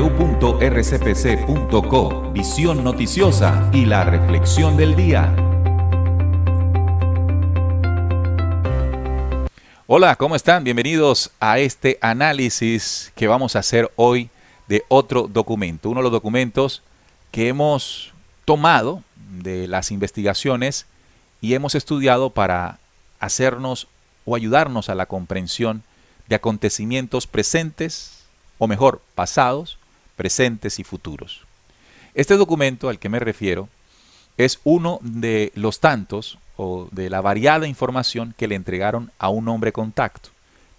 www.rcpc.co Visión Noticiosa y la Reflexión del Día. Hola, ¿cómo están? Bienvenidos a este análisis que vamos a hacer hoy de otro documento, uno de los documentos que hemos tomado de las investigaciones y hemos estudiado para hacernos o ayudarnos a la comprensión de acontecimientos presentes, o mejor, pasados, presentes y futuros. Este documento al que me refiero es uno de los tantos o de la variada información que le entregaron a un hombre contacto.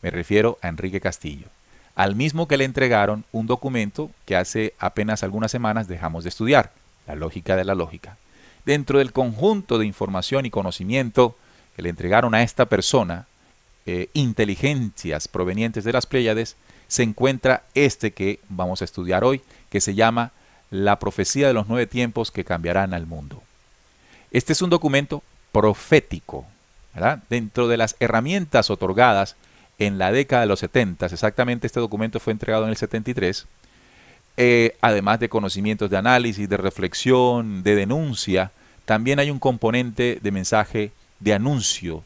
Me refiero a Enrique Castillo. Al mismo que le entregaron un documento que hace apenas algunas semanas dejamos de estudiar, la lógica de la lógica. Dentro del conjunto de información y conocimiento que le entregaron a esta persona, eh, inteligencias provenientes de las Pléyades, se encuentra este que vamos a estudiar hoy, que se llama La profecía de los nueve tiempos que cambiarán al mundo. Este es un documento profético, dentro de las herramientas otorgadas en la década de los 70, exactamente este documento fue entregado en el 73, eh, además de conocimientos de análisis, de reflexión, de denuncia, también hay un componente de mensaje de anuncio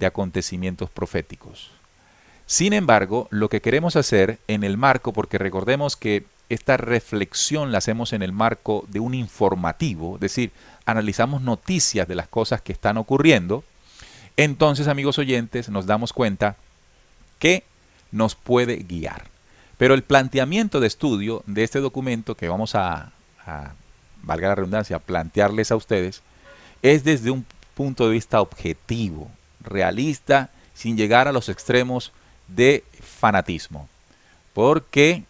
de acontecimientos proféticos. Sin embargo, lo que queremos hacer en el marco, porque recordemos que esta reflexión la hacemos en el marco de un informativo, es decir, analizamos noticias de las cosas que están ocurriendo, entonces amigos oyentes nos damos cuenta que nos puede guiar. Pero el planteamiento de estudio de este documento que vamos a, valga la redundancia, plantearles a ustedes, es desde un punto de vista objetivo, realista, sin llegar a los extremos de fanatismo, porque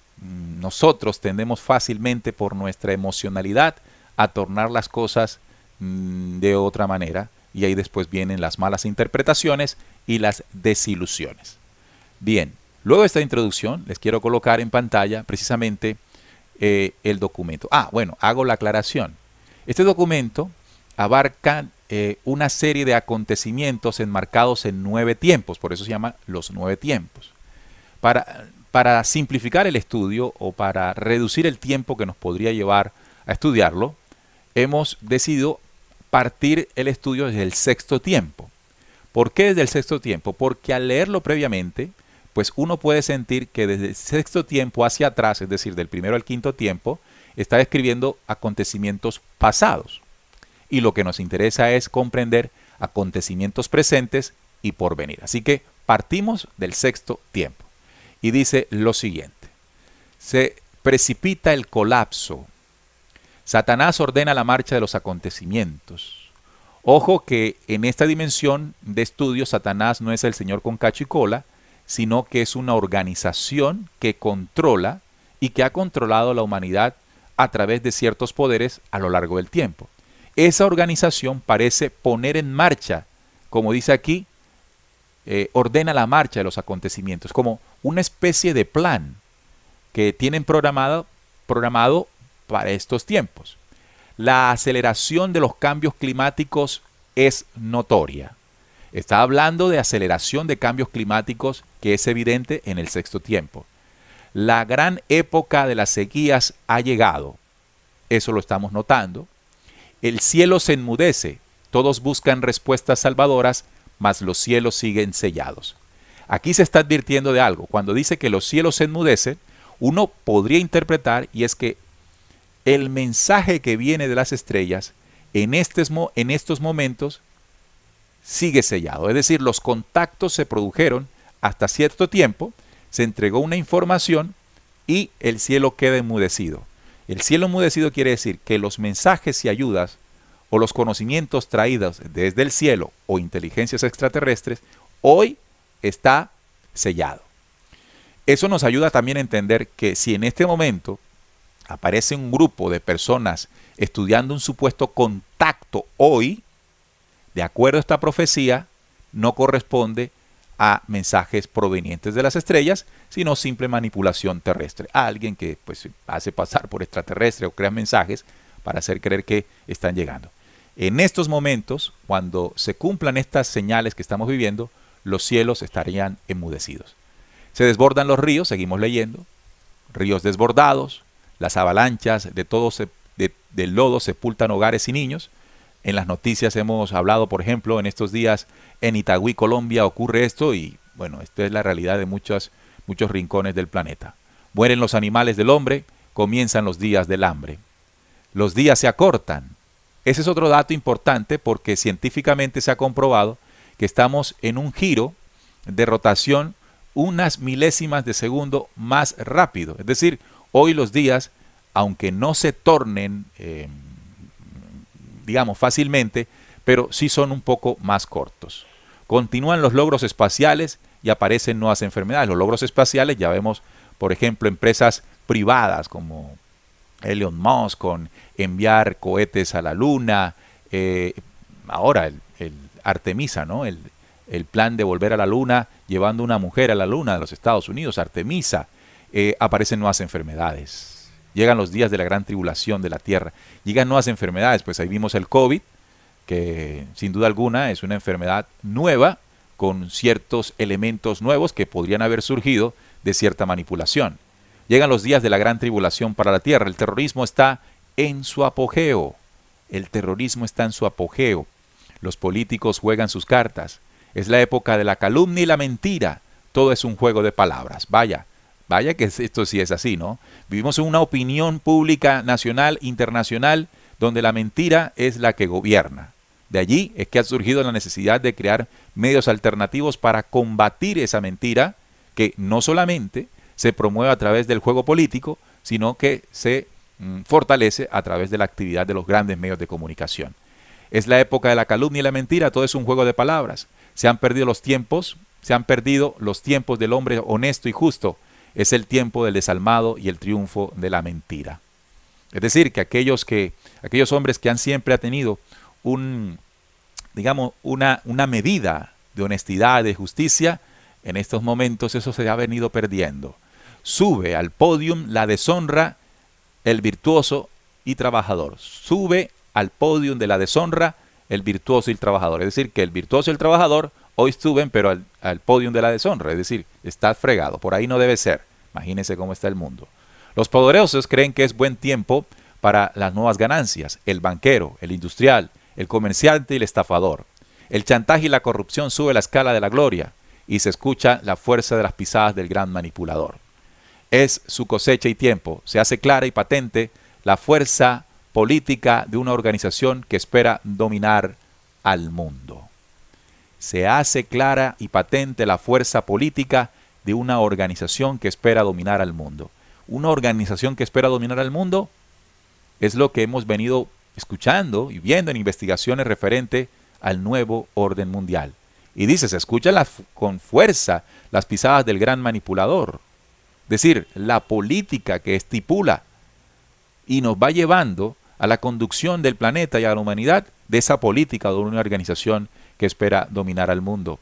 nosotros tendemos fácilmente por nuestra emocionalidad a tornar las cosas mm, de otra manera y ahí después vienen las malas interpretaciones y las desilusiones. Bien, luego de esta introducción les quiero colocar en pantalla precisamente eh, el documento. Ah, bueno, hago la aclaración. Este documento abarca eh, una serie de acontecimientos enmarcados en nueve tiempos, por eso se llama los nueve tiempos. Para, simplificar el estudio o para reducir el tiempo que nos podría llevar a estudiarlo, hemos decidido partir el estudio desde el sexto tiempo. ¿Por qué desde el sexto tiempo? Porque al leerlo previamente, pues uno puede sentir que desde el sexto tiempo hacia atrás, es decir, del primero al quinto tiempo, está describiendo acontecimientos pasados y lo que nos interesa es comprender acontecimientos presentes y por venir. Así que partimos del sexto tiempo y dice lo siguiente. Se precipita el colapso. Satanás ordena la marcha de los acontecimientos. Ojo que en esta dimensión de estudio Satanás no es el Señor con cacho y cola, sino que es una organización que controla y que ha controlado la humanidad a través de ciertos poderes a lo largo del tiempo. Esa organización parece poner en marcha, como dice aquí, eh, ordena la marcha de los acontecimientos, como una especie de plan que tienen programado, programado para estos tiempos. La aceleración de los cambios climáticos es notoria. Está hablando de aceleración de cambios climáticos que es evidente en el sexto tiempo. La gran época de las sequías ha llegado. Eso lo estamos notando. El cielo se enmudece, todos buscan respuestas salvadoras, mas los cielos siguen sellados. Aquí se está advirtiendo de algo. Cuando dice que los cielos se enmudecen, uno podría interpretar y es que el mensaje que viene de las estrellas en, en estos momentos sigue sellado. Es decir, los contactos se produjeron hasta cierto tiempo, se entregó una información y el cielo queda enmudecido. El cielo enmudecido quiere decir que los mensajes y ayudas o los conocimientos traídos desde el cielo o inteligencias extraterrestres hoy está sellado. Eso nos ayuda también a entender que si en este momento aparece un grupo de personas estudiando un supuesto contacto hoy, de acuerdo a esta profecía, no corresponde a mensajes provenientes de las estrellas, sino simple manipulación terrestre. alguien que pues, hace pasar por extraterrestre o crea mensajes para hacer creer que están llegando. En estos momentos, cuando se cumplan estas señales que estamos viviendo, los cielos estarían enmudecidos. Se desbordan los ríos, seguimos leyendo, ríos desbordados, las avalanchas de todo se, de lodo sepultan hogares y niños, en las noticias hemos hablado, por ejemplo, en estos días en Itagüí, Colombia, ocurre esto y bueno, esto es la realidad de muchos muchos rincones del planeta. Mueren los animales del hombre, comienzan los días del hambre. Los días se acortan. Ese es otro dato importante porque científicamente se ha comprobado que estamos en un giro de rotación unas milésimas de segundo más rápido. Es decir, hoy los días, aunque no se tornen... Eh, digamos, fácilmente, pero sí son un poco más cortos. Continúan los logros espaciales y aparecen nuevas enfermedades. Los logros espaciales ya vemos, por ejemplo, empresas privadas como Elon Musk con enviar cohetes a la Luna, eh, ahora el, Artemisa, ¿no? El, plan de volver a la Luna llevando una mujer a la Luna de los Estados Unidos, Artemisa, eh, aparecen nuevas enfermedades Llegan los días de la gran tribulación de la tierra. Llegan nuevas enfermedades, pues ahí vimos el COVID, que sin duda alguna es una enfermedad nueva con ciertos elementos nuevos que podrían haber surgido de cierta manipulación. Llegan los días de la gran tribulación para la tierra. El terrorismo está en su apogeo. El terrorismo está en su apogeo. Los políticos juegan sus cartas. Es la época de la calumnia y la mentira. Todo es un juego de palabras. Vaya, Vaya que esto sí es así, ¿no? Vivimos en una opinión pública nacional, internacional, donde la mentira es la que gobierna. De allí es que ha surgido la necesidad de crear medios alternativos para combatir esa mentira que no solamente se promueve a través del juego político, sino que se mm, fortalece a través de la actividad de los grandes medios de comunicación. Es la época de la calumnia y la mentira, todo es un juego de palabras. Se han perdido los tiempos, se han perdido los tiempos del hombre honesto y justo es el tiempo del desalmado y el triunfo de la mentira. Es decir, que aquellos, que, aquellos hombres que han siempre tenido un, digamos, una, una medida de honestidad, de justicia, en estos momentos eso se ha venido perdiendo. Sube al podium la deshonra, el virtuoso y trabajador. Sube al podium de la deshonra el virtuoso y el trabajador. Es decir, que el virtuoso y el trabajador hoy suben, pero al, podium de la deshonra. Es decir, está fregado, por ahí no debe ser. Imagínense cómo está el mundo. Los poderosos creen que es buen tiempo para las nuevas ganancias. El banquero, el industrial, el comerciante y el estafador. El chantaje y la corrupción sube la escala de la gloria y se escucha la fuerza de las pisadas del gran manipulador. Es su cosecha y tiempo. Se hace clara y patente la fuerza política de una organización que espera dominar al mundo. Se hace clara y patente la fuerza política de una organización que espera dominar al mundo. Una organización que espera dominar al mundo es lo que hemos venido escuchando y viendo en investigaciones referente al nuevo orden mundial. Y dice, se escuchan con fuerza las pisadas del gran manipulador. Es decir, la política que estipula y nos va llevando a la conducción del planeta y a la humanidad de esa política de una organización que espera dominar al mundo.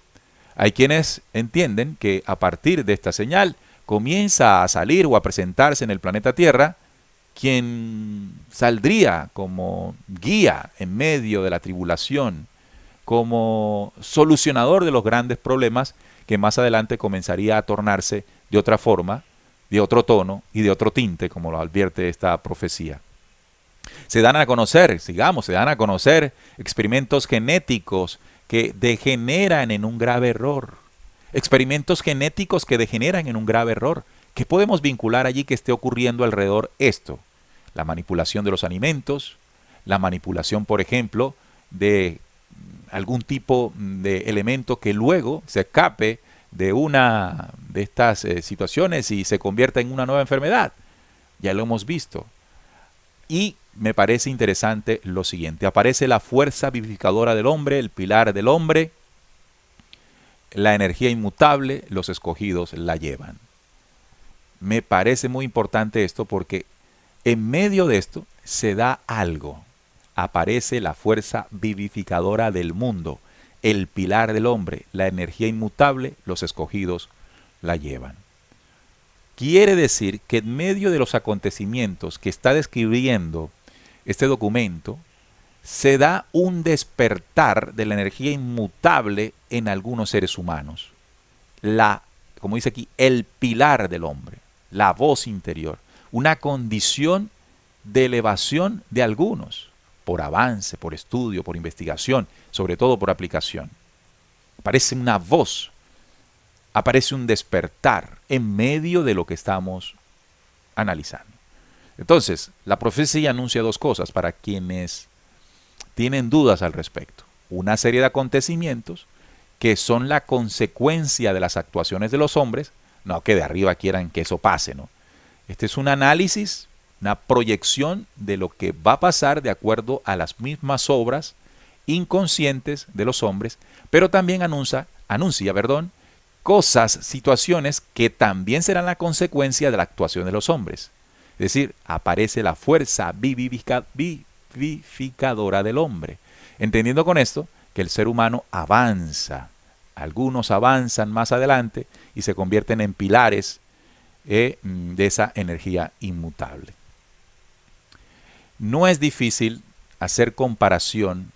Hay quienes entienden que a partir de esta señal comienza a salir o a presentarse en el planeta Tierra quien saldría como guía en medio de la tribulación, como solucionador de los grandes problemas que más adelante comenzaría a tornarse de otra forma, de otro tono y de otro tinte, como lo advierte esta profecía. Se dan a conocer, sigamos, se dan a conocer experimentos genéticos que degeneran en un grave error. Experimentos genéticos que degeneran en un grave error. ¿Qué podemos vincular allí que esté ocurriendo alrededor esto? La manipulación de los alimentos, la manipulación, por ejemplo, de algún tipo de elemento que luego se escape de una de estas eh, situaciones y se convierta en una nueva enfermedad. Ya lo hemos visto. Y me parece interesante lo siguiente. Aparece la fuerza vivificadora del hombre, el pilar del hombre, la energía inmutable, los escogidos la llevan. Me parece muy importante esto porque en medio de esto se da algo. Aparece la fuerza vivificadora del mundo, el pilar del hombre, la energía inmutable, los escogidos la llevan. Quiere decir que en medio de los acontecimientos que está describiendo este documento, se da un despertar de la energía inmutable en algunos seres humanos. La, como dice aquí, el pilar del hombre, la voz interior, una condición de elevación de algunos, por avance, por estudio, por investigación, sobre todo por aplicación. Aparece una voz, aparece un despertar en medio de lo que estamos analizando. Entonces, la profecía anuncia dos cosas para quienes tienen dudas al respecto. Una serie de acontecimientos que son la consecuencia de las actuaciones de los hombres, no que de arriba quieran que eso pase, ¿no? Este es un análisis, una proyección de lo que va a pasar de acuerdo a las mismas obras inconscientes de los hombres, pero también anuncia, anuncia, perdón, cosas, situaciones que también serán la consecuencia de la actuación de los hombres. Es decir, aparece la fuerza vivificadora del hombre. Entendiendo con esto que el ser humano avanza. Algunos avanzan más adelante y se convierten en pilares eh, mm, de esa energía inmutable. No es difícil hacer comparación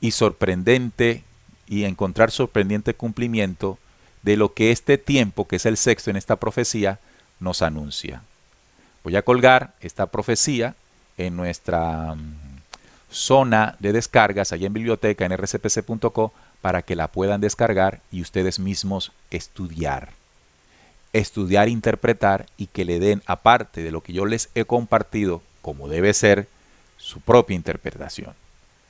y sorprendente y encontrar sorprendente cumplimiento de lo que este tiempo, que es el sexto en esta profecía, nos anuncia. Voy a colgar esta profecía en nuestra mm, zona de descargas allá en biblioteca en rcpc.co para que la puedan descargar y ustedes mismos estudiar. Estudiar, interpretar y que le den, aparte de lo que yo les he compartido, como debe ser, su propia interpretación.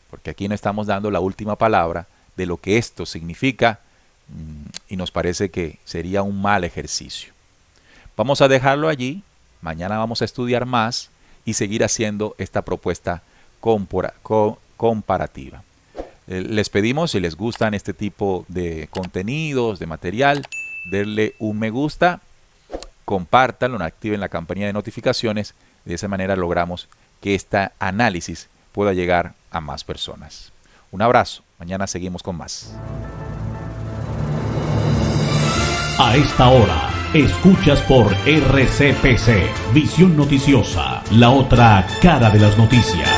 Porque aquí no estamos dando la última palabra de lo que esto significa mm, y nos parece que sería un mal ejercicio. Vamos a dejarlo allí Mañana vamos a estudiar más y seguir haciendo esta propuesta comparativa. Eh, les pedimos, si les gustan este tipo de contenidos, de material, denle un me gusta, compártanlo, activen la campaña de notificaciones. De esa manera logramos que este análisis pueda llegar a más personas. Un abrazo. Mañana seguimos con más. A esta hora. Escuchas por RCPC, Visión Noticiosa, la otra cara de las noticias.